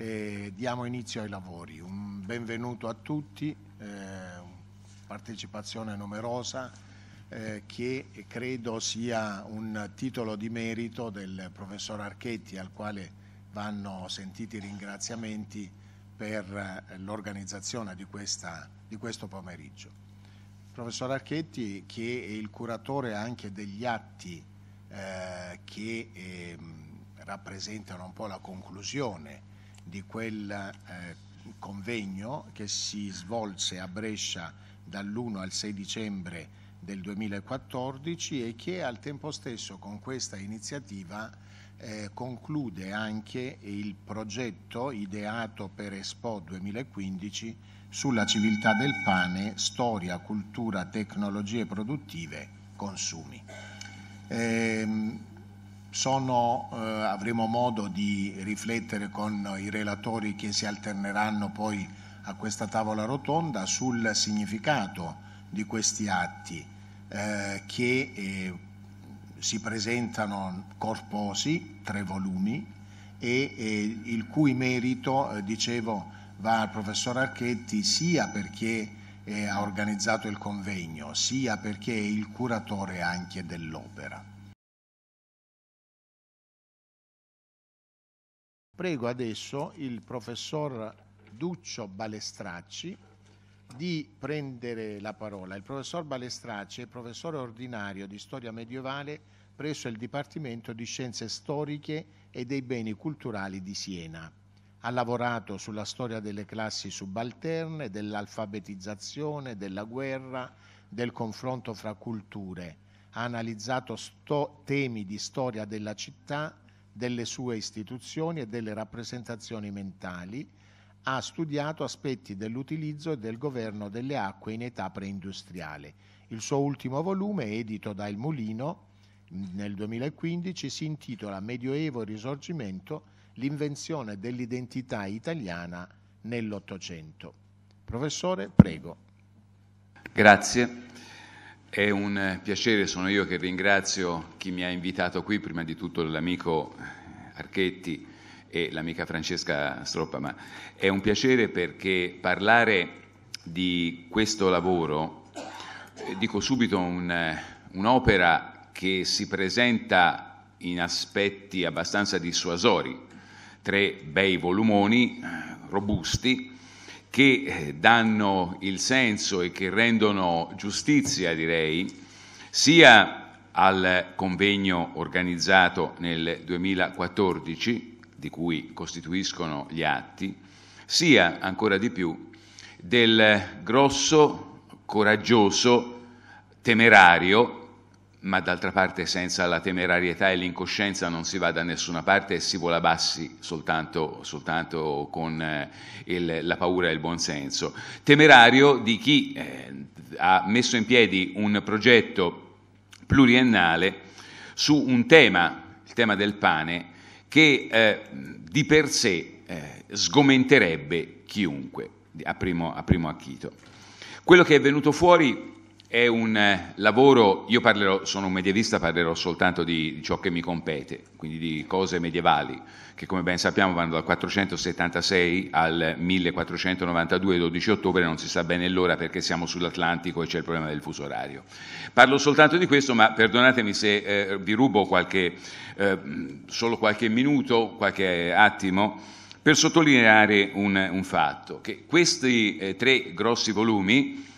e diamo inizio ai lavori. Un benvenuto a tutti, eh, partecipazione numerosa eh, che credo sia un titolo di merito del professor Archetti al quale vanno sentiti i ringraziamenti per eh, l'organizzazione di, di, questo pomeriggio. professor Archetti che è il curatore anche degli atti eh, che ehm, rappresentano un po' la conclusione di quel eh, convegno che si svolse a Brescia dall'1 al 6 dicembre del 2014 e che al tempo stesso con questa iniziativa eh, conclude anche il progetto ideato per Expo 2015 sulla civiltà del pane, storia, cultura, tecnologie produttive, consumi. Ehm, sono, eh, avremo modo di riflettere con i relatori che si alterneranno poi a questa tavola rotonda sul significato di questi atti eh, che eh, si presentano corposi, tre volumi, e, e eh, il cui merito, eh, dicevo, va al professor Archetti sia perché eh, ha organizzato il convegno, sia perché è il curatore anche dell'opera. Prego adesso il professor Duccio Balestracci di prendere la parola. Il professor Balestracci è professore ordinario di storia medievale presso il Dipartimento di Scienze Storiche e dei Beni Culturali di Siena. Ha lavorato sulla storia delle classi subalterne, dell'alfabetizzazione, della guerra, del confronto fra culture. Ha analizzato temi di storia della città delle sue istituzioni e delle rappresentazioni mentali, ha studiato aspetti dell'utilizzo e del governo delle acque in età preindustriale. Il suo ultimo volume, edito da Il Mulino nel 2015, si intitola Medioevo e Risorgimento, l'invenzione dell'identità italiana nell'Ottocento. Professore, prego. Grazie. È un eh, piacere, sono io che ringrazio chi mi ha invitato qui, prima di tutto l'amico eh, Archetti e l'amica Francesca Stroppa, ma è un piacere perché parlare di questo lavoro, eh, dico subito un, un'opera che si presenta in aspetti abbastanza dissuasori, tre bei volumoni robusti, che eh, danno il senso e che rendono giustizia, direi, sia al convegno organizzato nel 2014, di cui costituiscono gli atti, sia ancora di più del grosso, coraggioso, temerario ma d'altra parte senza la temerarietà e l'incoscienza non si va da nessuna parte e si vola bassi soltanto, soltanto con eh, il, la paura e il buonsenso. Temerario di chi eh, ha messo in piedi un progetto pluriennale su un tema, il tema del pane, che eh, di per sé eh, sgomenterebbe chiunque a primo, a primo acchito. Quello che è venuto fuori è un eh, lavoro, io parlerò, sono un medievista, parlerò soltanto di, di, ciò che mi compete, quindi di cose medievali, che come ben sappiamo vanno dal 476 al 1492, 12 ottobre, non si sa bene l'ora perché siamo sull'Atlantico e c'è il problema del fuso orario. Parlo soltanto di questo, ma perdonatemi se eh, vi rubo qualche, eh, solo qualche minuto, qualche attimo, per sottolineare un, un fatto, che questi eh, tre grossi volumi,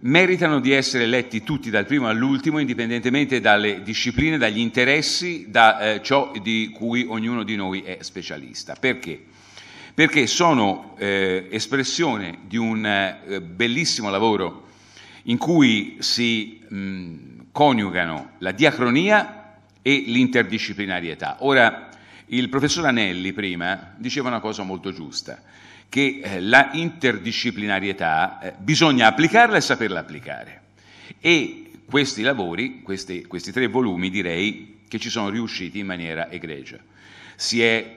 meritano di essere letti tutti dal primo all'ultimo, indipendentemente dalle discipline, dagli interessi, da eh, ciò di cui ognuno di noi è specialista. Perché? Perché sono eh, espressione di un eh, bellissimo lavoro in cui si mh, coniugano la diacronia e l'interdisciplinarietà. Ora, il professor Anelli prima diceva una cosa molto giusta che eh, la interdisciplinarietà eh, bisogna applicarla e saperla applicare. E questi lavori, questi, questi tre volumi, direi che ci sono riusciti in maniera egregia. Si è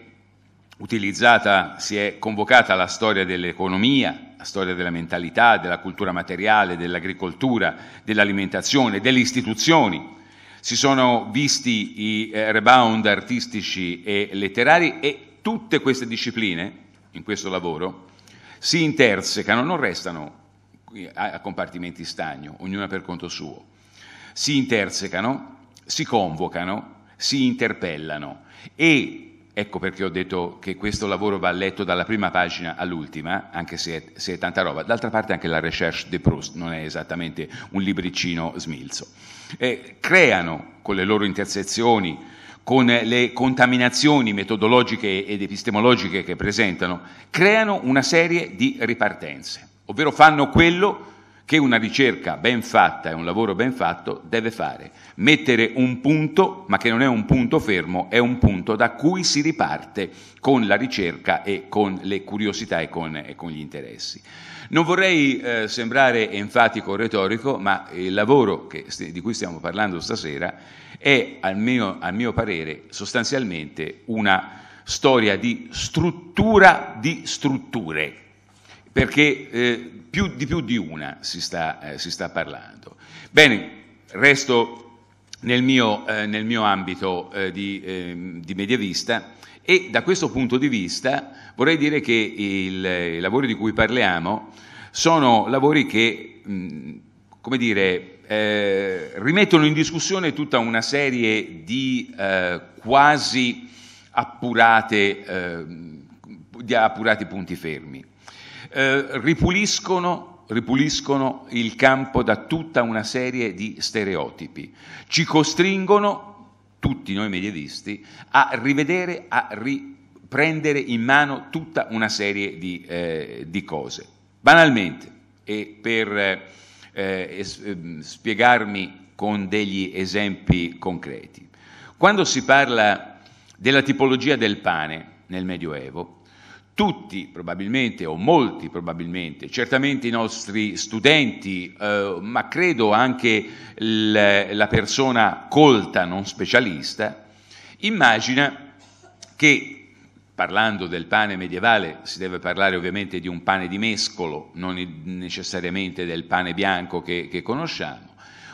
utilizzata, si è convocata la storia dell'economia, la storia della mentalità, della cultura materiale, dell'agricoltura, dell'alimentazione, delle istituzioni. Si sono visti i eh, rebound artistici e letterari e tutte queste discipline in questo lavoro si intersecano, non restano a compartimenti stagno, ognuna per conto suo, si intersecano, si convocano, si interpellano e ecco perché ho detto che questo lavoro va letto dalla prima pagina all'ultima, anche se è, se è tanta roba. D'altra parte anche la Recherche de Proust non è esattamente un libricino smilzo. Eh, creano con le loro intersezioni, con le contaminazioni metodologiche ed epistemologiche che presentano, creano una serie di ripartenze, ovvero fanno quello che una ricerca ben fatta e un lavoro ben fatto deve fare, mettere un punto, ma che non è un punto fermo, è un punto da cui si riparte con la ricerca e con le curiosità e con, e con gli interessi. Non vorrei eh, sembrare enfatico o retorico, ma il lavoro che, di cui stiamo parlando stasera è, al mio, al mio parere, sostanzialmente una storia di struttura di strutture perché eh, più, di più di una si sta, eh, si sta parlando. Bene, resto nel mio, eh, nel mio ambito eh, di, ehm, di, medievista e da questo punto di vista vorrei dire che il, i lavori di cui parliamo sono lavori che, mh, come dire, eh, rimettono in discussione tutta una serie di eh, quasi appurate, ehm, di appurati punti fermi eh, ripuliscono, ripuliscono il campo da tutta una serie di stereotipi, ci costringono, tutti noi medievisti, a rivedere, a riprendere in mano tutta una serie di, eh, di cose. Banalmente, e per eh, eh, eh spiegarmi con degli esempi concreti, quando si parla della tipologia del pane nel Medioevo, tutti probabilmente o molti probabilmente, certamente i nostri studenti, eh, ma credo anche la persona colta, non specialista, immagina che parlando del pane medievale si deve parlare ovviamente di un pane di mescolo, non necessariamente del pane bianco che, che conosciamo.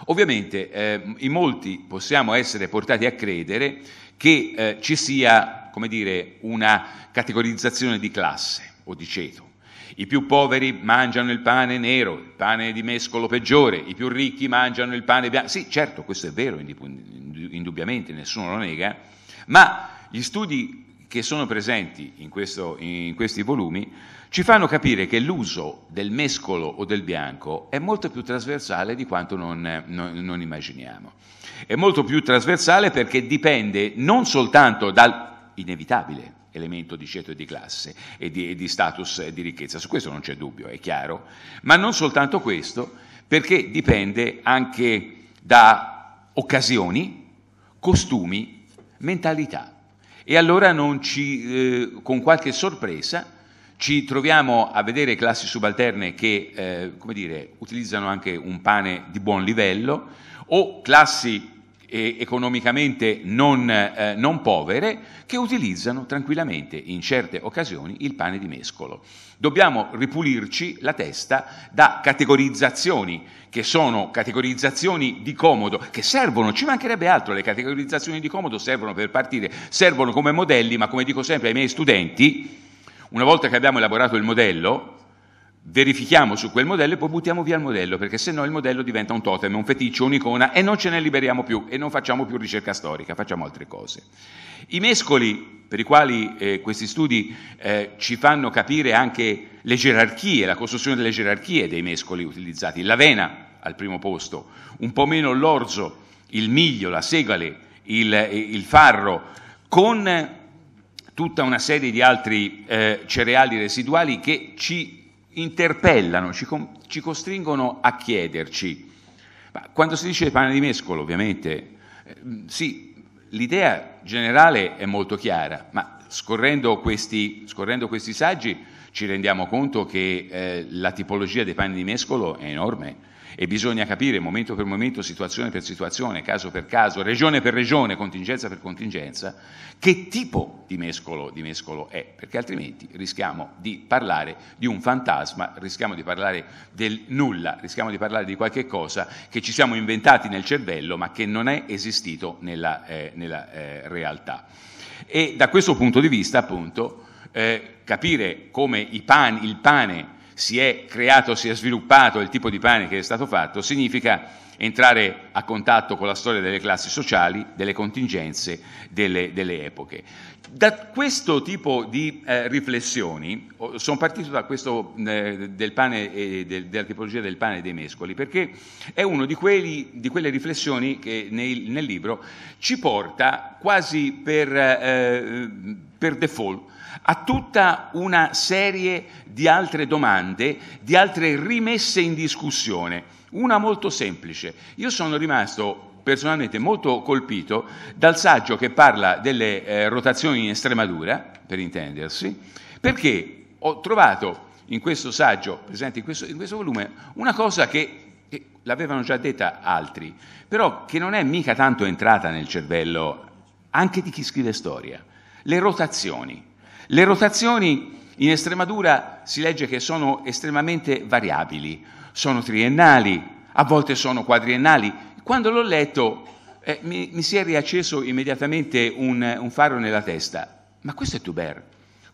Ovviamente eh, in molti possiamo essere portati a credere che eh, ci sia come dire, una categorizzazione di classe o di ceto. I più poveri mangiano il pane nero, il pane di mescolo peggiore, i più ricchi mangiano il pane bianco. Sì, certo, questo è vero, indubbiamente, nessuno lo nega, ma gli studi che sono presenti in, questo, in questi volumi ci fanno capire che l'uso del mescolo o del bianco è molto più trasversale di quanto non, non, non immaginiamo. È molto più trasversale perché dipende non soltanto dal inevitabile elemento di ceto e di classe e di, e di status e di ricchezza, su questo non c'è dubbio, è chiaro, ma non soltanto questo, perché dipende anche da occasioni, costumi, mentalità. E allora non ci, eh, con qualche sorpresa ci troviamo a vedere classi subalterne che eh, dire, utilizzano anche un pane di buon livello o classi economicamente non, eh, non, povere che utilizzano tranquillamente in certe occasioni il pane di mescolo. Dobbiamo ripulirci la testa da categorizzazioni che sono categorizzazioni di comodo, che servono, ci mancherebbe altro, le categorizzazioni di comodo servono per partire, servono come modelli, ma come dico sempre ai miei studenti, una volta che abbiamo elaborato il modello, verifichiamo su quel modello e poi buttiamo via il modello, perché se no il modello diventa un totem, un feticcio, un'icona e non ce ne liberiamo più e non facciamo più ricerca storica, facciamo altre cose. I mescoli per i quali eh, questi studi eh, ci fanno capire anche le gerarchie, la costruzione delle gerarchie dei mescoli utilizzati, l'avena al primo posto, un po' meno l'orzo, il miglio, la segale, il, eh, il farro, con tutta una serie di altri eh, cereali residuali che ci interpellano, ci, com- ci costringono a chiederci. Ma quando si dice pane di mescolo, ovviamente, eh, sì, l'idea generale è molto chiara, ma scorrendo questi, scorrendo questi saggi ci rendiamo conto che eh, la tipologia dei panni di mescolo è enorme e bisogna capire momento per momento, situazione per situazione, caso per caso, regione per regione, contingenza per contingenza, che tipo di mescolo, di mescolo è, perché altrimenti rischiamo di parlare di un fantasma, rischiamo di parlare del nulla, rischiamo di parlare di qualche cosa che ci siamo inventati nel cervello ma che non è esistito nella, eh, nella eh, realtà. E da questo punto di vista, appunto, eh, capire come pan, il pane si è creato, si è sviluppato il tipo di pane che è stato fatto, significa entrare a contatto con la storia delle classi sociali, delle contingenze, delle, delle epoche. Da questo tipo di eh, riflessioni, sono partito da questo eh, del pane, eh, del, della tipologia del pane e dei mescoli, perché è una di, di, quelle riflessioni che nei, nel libro ci porta quasi per, eh, eh, per default a tutta una serie di altre domande, di altre rimesse in discussione. Una molto semplice. Io sono rimasto personalmente molto colpito dal saggio che parla delle eh, rotazioni in Estremadura, per intendersi, perché ho trovato in questo saggio, presente in questo, in questo volume, una cosa che l'avevano già detta altri, però che non è mica tanto entrata nel cervello anche di chi scrive storia, le rotazioni. Le rotazioni in Estremadura si legge che sono estremamente variabili, sono triennali, a volte sono quadriennali. Quando l'ho letto eh, mi, mi, si è riacceso immediatamente un, un faro nella testa. Ma questo è Tuber.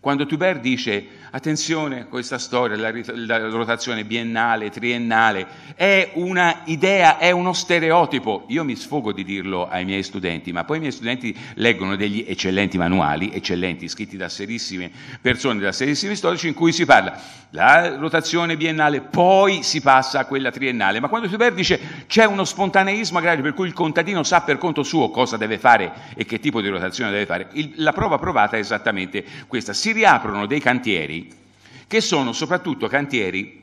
Quando Tuber dice, attenzione a questa storia, la, la rotazione biennale, triennale, è una idea, è uno stereotipo, io mi sfogo di dirlo ai miei studenti, ma poi i miei studenti leggono degli eccellenti manuali, eccellenti, scritti da serissime persone, da serissimi storici, in cui si parla la rotazione biennale, poi si passa a quella triennale, ma quando Tuber dice c'è uno spontaneismo agrario per cui il contadino sa per conto suo cosa deve fare e che tipo di rotazione deve fare, il, la prova provata è esattamente questa. Si riaprono dei cantieri che sono soprattutto cantieri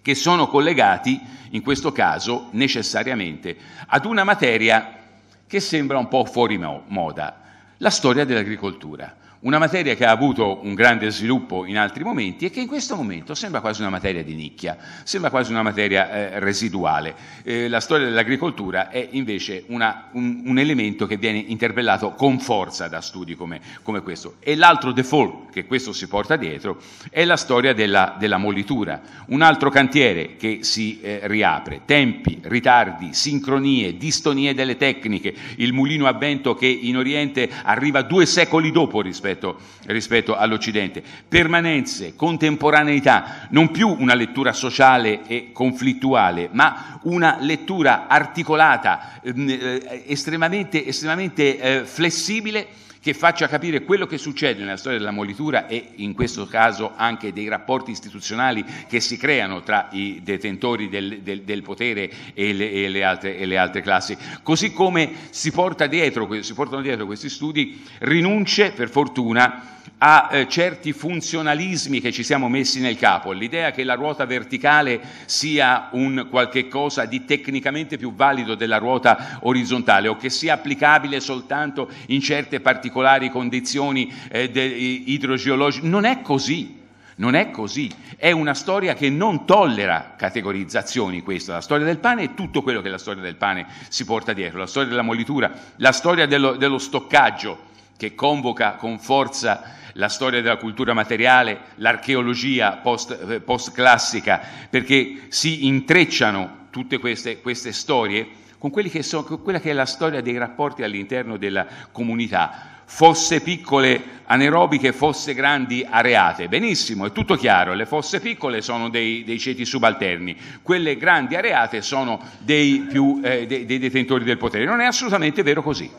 che sono collegati, in questo caso, necessariamente ad una materia che sembra un po' fuori moda, la storia dell'agricoltura una materia che ha avuto un grande sviluppo in altri momenti e che in questo momento sembra quasi una materia di nicchia, sembra quasi una materia eh, residuale. Eh, la storia dell'agricoltura è invece una, un, un, elemento che viene interpellato con forza da studi come, come, questo. E l'altro default che questo si porta dietro è la storia della, della mollitura, un altro cantiere che si eh, riapre, tempi, ritardi, sincronie, distonie delle tecniche, il mulino a vento che in Oriente arriva due secoli dopo rispetto rispetto, rispetto all'Occidente. Permanenze, contemporaneità, non più una lettura sociale e conflittuale, ma una lettura articolata, ehm, eh, estremamente, estremamente eh, flessibile che faccia capire quello che succede nella storia della molitura e in questo caso anche dei rapporti istituzionali che si creano tra i detentori del, del, del potere e le, e, le altre, e le, altre, classi. Così come si, porta dietro, si portano dietro questi studi rinunce, per fortuna, a eh, certi funzionalismi che ci siamo messi nel capo, l'idea che la ruota verticale sia un qualche cosa di tecnicamente più valido della ruota orizzontale o che sia applicabile soltanto in certe particolari condizioni eh, de- idrogeologiche, non è così. Non è così, è una storia che non tollera categorizzazioni questa, la storia del pane è tutto quello che la storia del pane si porta dietro, la storia della molitura, la storia dello, dello stoccaggio, che convoca con forza la storia della cultura materiale, l'archeologia post, eh, post-classica, perché si intrecciano tutte queste, queste storie con, che sono, con quella che è la storia dei rapporti all'interno della comunità fosse piccole anaerobiche, fosse grandi areate. Benissimo, è tutto chiaro, le fosse piccole sono dei, dei ceti subalterni, quelle grandi areate sono dei, più, eh, dei, dei detentori del potere. Non è assolutamente vero così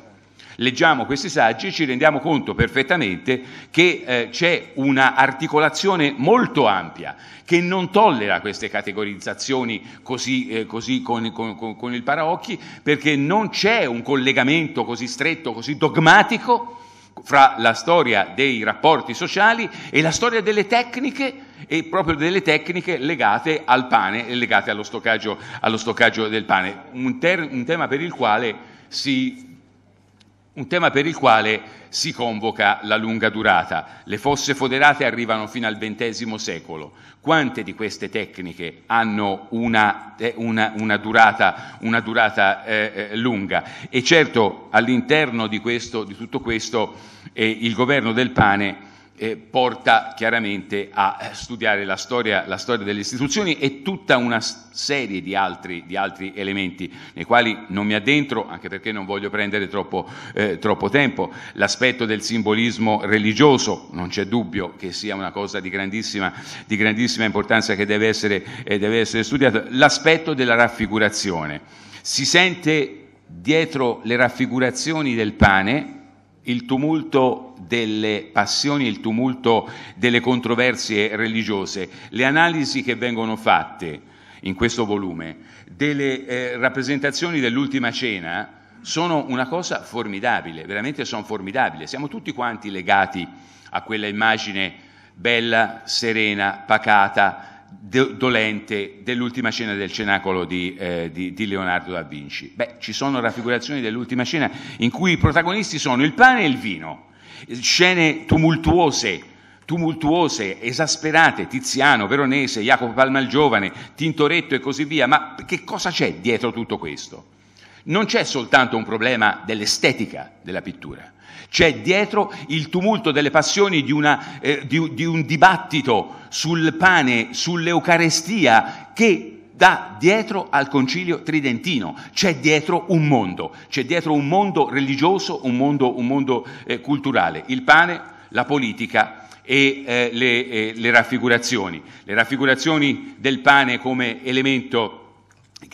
leggiamo questi saggi ci rendiamo conto perfettamente che eh, c'è un'articolazione molto ampia che non tollera queste categorizzazioni così, eh, così con, con, con il paraocchi perché non c'è un collegamento così stretto, così dogmatico fra la storia dei rapporti sociali e la storia delle tecniche e proprio delle tecniche legate al pane e legate allo stoccaggio, allo stoccaggio del pane, un, ter- un tema per il quale si un tema per il quale si convoca la lunga durata. Le fosse foderate arrivano fino al XX secolo. Quante di queste tecniche hanno una, eh, una, una durata, una durata eh, eh, lunga? E certo all'interno di, questo, di tutto questo eh, il governo del pane eh, porta chiaramente a eh, studiare la storia, la storia, delle istituzioni e tutta una serie di altri, di altri, elementi nei quali non mi addentro, anche perché non voglio prendere troppo, eh, troppo tempo. L'aspetto del simbolismo religioso, non c'è dubbio che sia una cosa di grandissima, di grandissima importanza che deve essere, eh, deve essere studiata. L'aspetto della raffigurazione. Si sente dietro le raffigurazioni del pane il tumulto delle passioni, il tumulto delle controversie religiose, le analisi che vengono fatte in questo volume delle eh, rappresentazioni dell'ultima cena sono una cosa formidabile, veramente sono formidabili. Siamo tutti quanti legati a quella immagine bella, serena, pacata, dolente dell'ultima cena del cenacolo di, eh, di, di, Leonardo da Vinci. Beh, ci sono raffigurazioni dell'ultima cena in cui i protagonisti sono il pane e il vino, scene tumultuose, tumultuose, esasperate, Tiziano, Veronese, Jacopo Palma il Giovane, Tintoretto e così via, ma che cosa c'è dietro tutto questo? Non c'è soltanto un problema dell'estetica della pittura, c'è dietro il tumulto delle passioni di, una, eh, di, di un dibattito sul pane, sull'Eucarestia che da dietro al concilio tridentino, c'è dietro un mondo, c'è dietro un mondo religioso, un mondo, un mondo eh, culturale, il pane, la politica e eh, le, eh, le raffigurazioni, le raffigurazioni del pane come elemento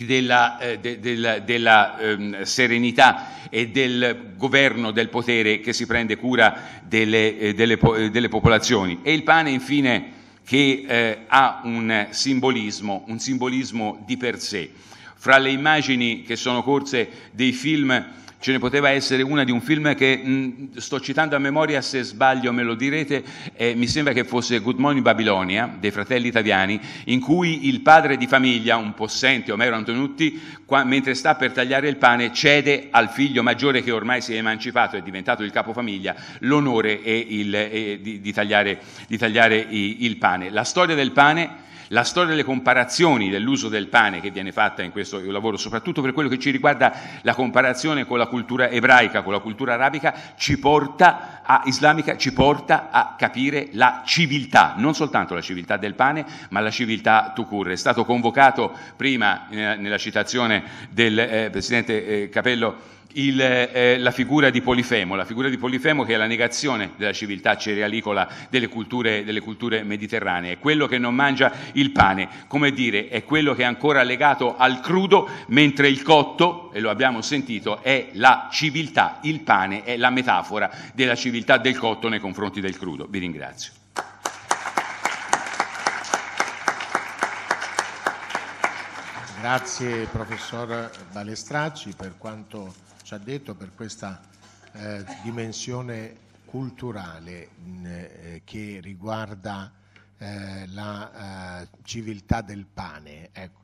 della, eh, de, della, della ehm, serenità e del governo del potere che si prende cura delle, eh, delle, po- eh, delle popolazioni. E il pane, infine, che eh, ha un simbolismo, un simbolismo di per sé. Fra le immagini che sono corse dei film ce ne poteva essere una di un film che mh, mm, sto citando a memoria, se sbaglio me lo direte, eh, mi sembra che fosse Good Morning Babilonia dei fratelli italiani, in cui il padre di famiglia, un possente Omero Antonutti, qua, mentre sta per tagliare il pane, cede al figlio maggiore che ormai si è emancipato, e è diventato il capofamiglia, l'onore il, eh, di, di, tagliare, di tagliare i, il pane. La storia del pane la storia delle comparazioni dell'uso del pane che viene fatta in questo lavoro, soprattutto per quello che ci riguarda la comparazione con la cultura ebraica, con la cultura arabica, ci porta a, islamica, ci porta a capire la civiltà, non soltanto la civiltà del pane, ma la civiltà tukur. È stato convocato prima, eh, nella citazione del eh, Presidente eh, Capello, il, eh, la figura di Polifemo, la figura di Polifemo che è la negazione della civiltà cerealicola delle culture, delle culture mediterranee, è quello che non mangia il pane, come dire, è quello che è ancora legato al crudo, mentre il cotto, e lo abbiamo sentito, è la civiltà, il pane è la metafora della civiltà del cotto nei confronti del crudo. Vi ringrazio. Grazie professor Balestracci per quanto ci ha detto per questa eh, dimensione culturale mh, eh, che riguarda eh, la eh, civiltà del pane. Ecco,